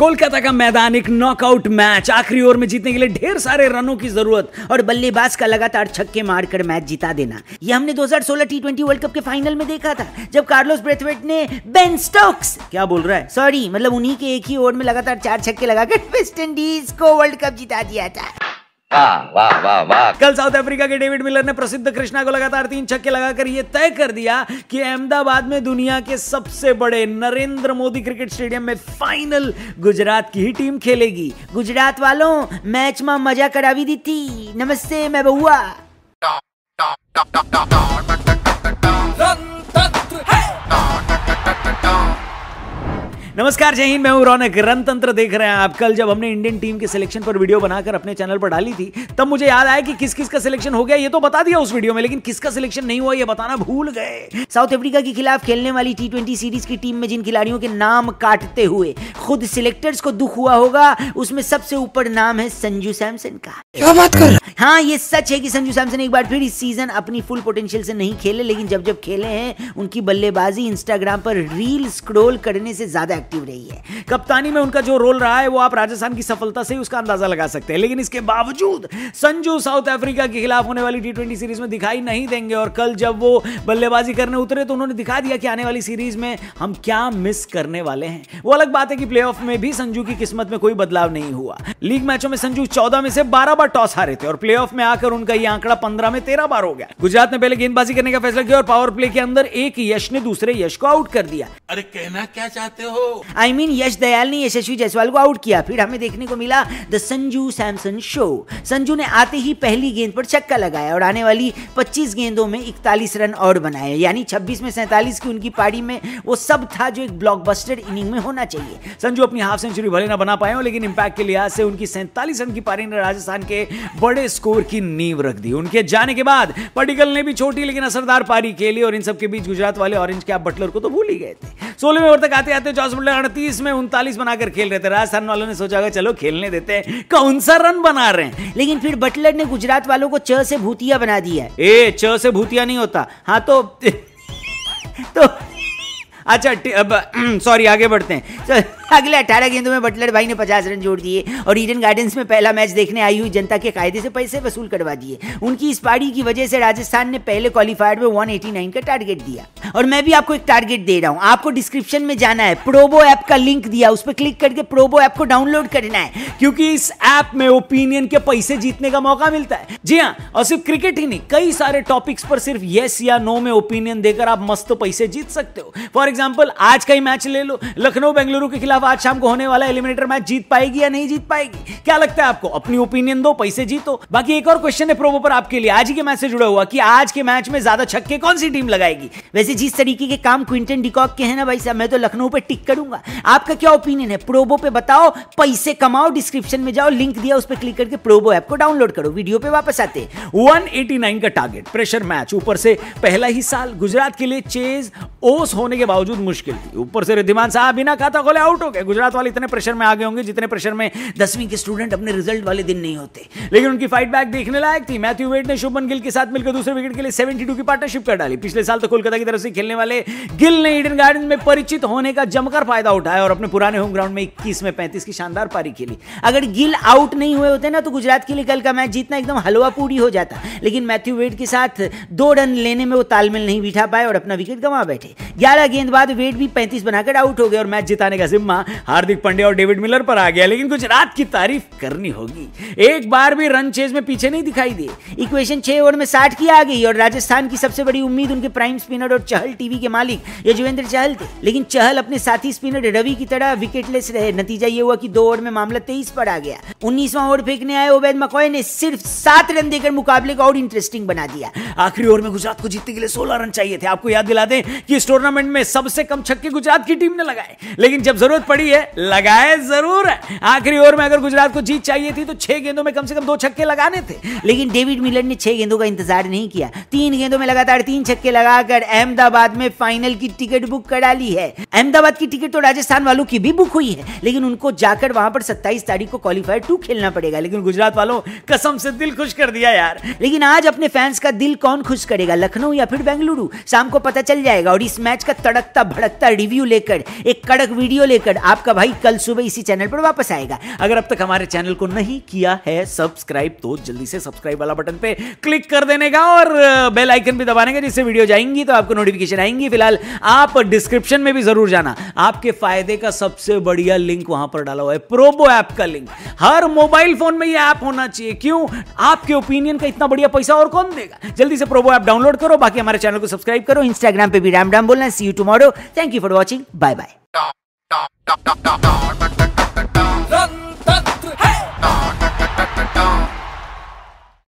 कोलकाता का मैदान एक नॉकआउट मैच आखिरी ओवर में जीतने के लिए ढेर सारे रनों की जरूरत और बल्लेबाज का लगातार छक्के मारकर मैच जिता देना यह हमने 2016 टी20 वर्ल्ड कप के फाइनल में देखा था जब कार्लोस ब्रेथवेट ने बेन स्टोक्स क्या बोल रहा है सॉरी मतलब उन्हीं के एक ही ओवर में लगातार चार छक्के लगाकर वेस्ट इंडीज को वर्ल्ड कप जिता दिया था वाह वाह वाह कल साउथ अफ्रीका के डेविड मिलर ने प्रसिद्ध कृष्णा को लगातार तीन छक्के लगाकर यह तय कर दिया कि अहमदाबाद में दुनिया के सबसे बड़े नरेंद्र मोदी क्रिकेट स्टेडियम में फाइनल गुजरात की ही टीम खेलेगी गुजरात वालों मैच में मजा करा भी दी थी नमस्ते मैं बहुआ नमस्कार जय हिंद मैं हूं रौनक रणतंत्र देख रहे हैं आप कल जब हमने इंडियन टीम के सिलेक्शन पर वीडियो बनाकर अपने चैनल पर डाली थी तब मुझे याद आया कि किस किस का सिलेक्शन हो गया ये तो बता दिया उस वीडियो में लेकिन किसका सिलेक्शन नहीं हुआ ये बताना भूल गए साउथ अफ्रीका के खिलाफ खेलने वाली टी सीरीज की टीम में जिन खिलाड़ियों के नाम काटते हुए खुद सिलेक्टर्स को दुख हुआ होगा उसमें सबसे ऊपर नाम है संजू सैमसन का क्या बात कर हाँ ये सच है कि संजू सैमसन एक बार फिर इस सीजन अपनी फुल पोटेंशियल से नहीं खेले लेकिन जब जब खेले हैं उनकी बल्लेबाजी इंस्टाग्राम पर रील स्क्रोल करने से ज्यादा एक्टिव रही है कप्तानी में उनका जो रोल रहा है वो आप राजस्थान की सफलता से ही उसका अंदाजा लगा सकते हैं लेकिन इसके बावजूद संजू साउथ अफ्रीका के खिलाफ होने वाली टी सीरीज में दिखाई नहीं देंगे और कल जब वो बल्लेबाजी करने उतरे तो उन्होंने दिखा दिया कि आने वाली सीरीज में हम क्या मिस करने वाले हैं वो अलग बात है कि प्ले में भी संजू की किस्मत में कोई बदलाव नहीं हुआ लीग मैचों में संजू चौदह में से बारह बार टॉस हारे थे और प्ले में आकर उनका यह आंकड़ा पंद्रह में तेरह बार हो गया गुजरात ने पहले गेंदबाजी करने का फैसला किया और पावर प्ले के अंदर एक यश ने दूसरे यश को आउट कर दिया अरे कहना क्या चाहते हो आई मीन यश दयाल ने यशस्वी जायसवाल को आउट किया फिर हमें देखने को मिला द संजू सैमसन शो संजू ने आते ही पहली गेंद पर छक्का लगाया और आने वाली 25 गेंदों में 41 रन और बनाए यानी 26 में 47 की उनकी पारी में वो सब था जो एक ब्लॉकबस्टर इनिंग में होना चाहिए संजू अपनी हाफ सेंचुरी भले ना बना पाए हो लेकिन इंपैक्ट के लिहाज से उनकी सैंतालीस रन की पारी ने राजस्थान के बड़े स्कोर की नींव रख दी उनके जाने के बाद पटिकल ने भी छोटी लेकिन असरदार पारी खेली और इन सबके बीच गुजरात वाले ऑरेंज कैप बटलर को तो भूल ही गए थे सोलह ओवर तक आते आते चौसठ अड़तीस में उनतालीस बनाकर खेल रहे थे राजस्थान वालों ने सोचा चलो खेलने देते हैं कौन सा रन बना रहे हैं लेकिन फिर बटलर ने गुजरात वालों को च से भूतिया बना दिया ए च से भूतिया नहीं होता हाँ तो तो अच्छा सॉरी आगे बढ़ते हैं अगले अठारह गेंदों में बटलर भाई ने पचास रन जोड़ दिए और ईडन गार्डन्स में पहला मैच देखने आई हुई जनता के कायदे से पैसे वसूल करवा दिए उनकी इस पारी की वजह से राजस्थान ने पहले क्वालिफायर में 189 का टारगेट दिया और मैं भी आपको एक टारगेट दे रहा हूँ आपको डिस्क्रिप्शन में जाना है प्रोबो ऐप का लिंक दिया उस पर क्लिक करके प्रोबो ऐप को डाउनलोड करना है क्योंकि इस ऐप में ओपिनियन के पैसे जीतने का मौका मिलता है जी हाँ और सिर्फ क्रिकेट ही नहीं कई सारे टॉपिक्स पर सिर्फ यस या नो में ओपिनियन देकर आप मस्त पैसे जीत सकते हो फॉर एग्जाम्पल आज का ही मैच ले लो लखनऊ बेंगलुरु के खिलाफ खिलाफ आज शाम को होने वाला एलिमिनेटर मैच जीत पाएगी या नहीं जीत पाएगी क्या लगता है आपको अपनी ओपिनियन दो पैसे जीतो बाकी एक और क्वेश्चन है प्रोमो पर आपके लिए आज के मैच से जुड़ा हुआ कि आज के मैच में ज्यादा छक्के कौन सी टीम लगाएगी वैसे जिस तरीके के काम क्विंटन डिकॉक के हैं ना भाई साहब मैं तो लखनऊ पे टिक करूंगा आपका क्या ओपिनियन है प्रोबो पे बताओ पैसे कमाओ डिस्क्रिप्शन में जाओ लिंक दिया उस पर क्लिक करके प्रोबो ऐप को डाउनलोड करो वीडियो पे वापस आते हैं 189 का टारगेट प्रेशर मैच ऊपर से पहला ही साल गुजरात के लिए चेज ओस होने के बावजूद मुश्किल थी ऊपर से रिद्धिमान साहब बिना खाता खोले आउट हो हो गया गुजरात वाले इतने प्रेशर में आ गए होंगे जितने प्रेशर में दसवीं के स्टूडेंट अपने रिजल्ट वाले दिन नहीं होते लेकिन उनकी फाइट बैक देखने लायक थी मैथ्यू वेट ने शुभमन गिल के साथ मिलकर दूसरे विकेट के लिए सेवेंटी की पार्टनरशिप कर डाली पिछले साल तो कोलकाता की तरफ से खेलने वाले गिल ने ईडन गार्डन में परिचित होने का जमकर फायदा उठाया और अपने पुराने होम ग्राउंड में इक्कीस में पैंतीस की शानदार पारी खेली अगर गिल आउट नहीं हुए होते ना तो गुजरात के लिए कल का मैच जीतना एकदम हलवा पूरी हो जाता लेकिन मैथ्यू वेट के साथ दो रन लेने में वो तालमेल नहीं बिठा पाए और अपना विकेट गंवा बैठे ग्यारह गेंद बाद वेट भी पैंतीस बनाकर आउट हो गए और मैच जिताने का जिम्मा निशाना हार्दिक पांड्या और डेविड मिलर पर आ गया लेकिन गुजरात की तारीफ करनी होगी एक बार भी रन चेज में पीछे नहीं दिखाई दिए इक्वेशन छह ओवर में साठ की आ गई और राजस्थान की सबसे बड़ी उम्मीद उनके प्राइम स्पिनर और चहल टीवी के मालिक यजुवेंद्र चहल थे लेकिन चहल अपने साथी स्पिनर रवि की तरह विकेटलेस रहे नतीजा ये हुआ की दो ओवर में मामला तेईस पर आ गया उन्नीसवा ओवर फेंकने आए ओबैद मकोय ने सिर्फ सात रन देकर मुकाबले को और इंटरेस्टिंग बना दिया आखिरी ओवर में गुजरात को जीतने के लिए सोलह रन चाहिए थे आपको याद दिला दें कि इस टूर्नामेंट में सबसे कम छक्के गुजरात की टीम ने लगाए लेकिन जब जरूरत पड़ी है लगाए जरूर आखिरी ओवर में अगर गुजरात को जीत चाहिए थी तो छह गेंदों में कम से कम दो छक्के लगाने थे लेकिन डेविड मिलर ने छह गेंदों का इंतजार नहीं किया तीन गेंदों में लगातार तीन छक्के लगाकर अहमदाबाद में फाइनल की टिकट बुक करा ली है अहमदाबाद की टिकट तो राजस्थान वालों की भी बुक हुई है लेकिन उनको जाकर वहां पर सत्ताईस तारीख को क्वालिफायर टू खेलना पड़ेगा लेकिन गुजरात वालों कसम से दिल खुश कर दिया यार लेकिन आज अपने फैंस का दिल कौन खुश करेगा लखनऊ या फिर बेंगलुरु शाम को पता चल जाएगा और इस मैच का तड़कता भड़कता रिव्यू लेकर एक कड़क वीडियो लेकर कक्कड़ आपका भाई कल सुबह इसी चैनल पर वापस आएगा अगर अब तक हमारे चैनल को नहीं किया है सब्सक्राइब तो जल्दी से सब्सक्राइब वाला बटन पे क्लिक कर देने का और बेल आइकन भी दबाने का जिससे वीडियो जाएंगी तो आपको नोटिफिकेशन आएंगी फिलहाल आप डिस्क्रिप्शन में भी जरूर जाना आपके फायदे का सबसे बढ़िया लिंक वहां पर डाला हुआ है प्रोबो ऐप का लिंक हर मोबाइल फोन में यह ऐप होना चाहिए क्यों आपके ओपिनियन का इतना बढ़िया पैसा और कौन देगा जल्दी से प्रोबो ऐप डाउनलोड करो बाकी हमारे चैनल को सब्सक्राइब करो इंस्टाग्राम पे भी राम राम बोलना see you tomorrow thank you for watching bye bye dog, dog, dog, dog, dog.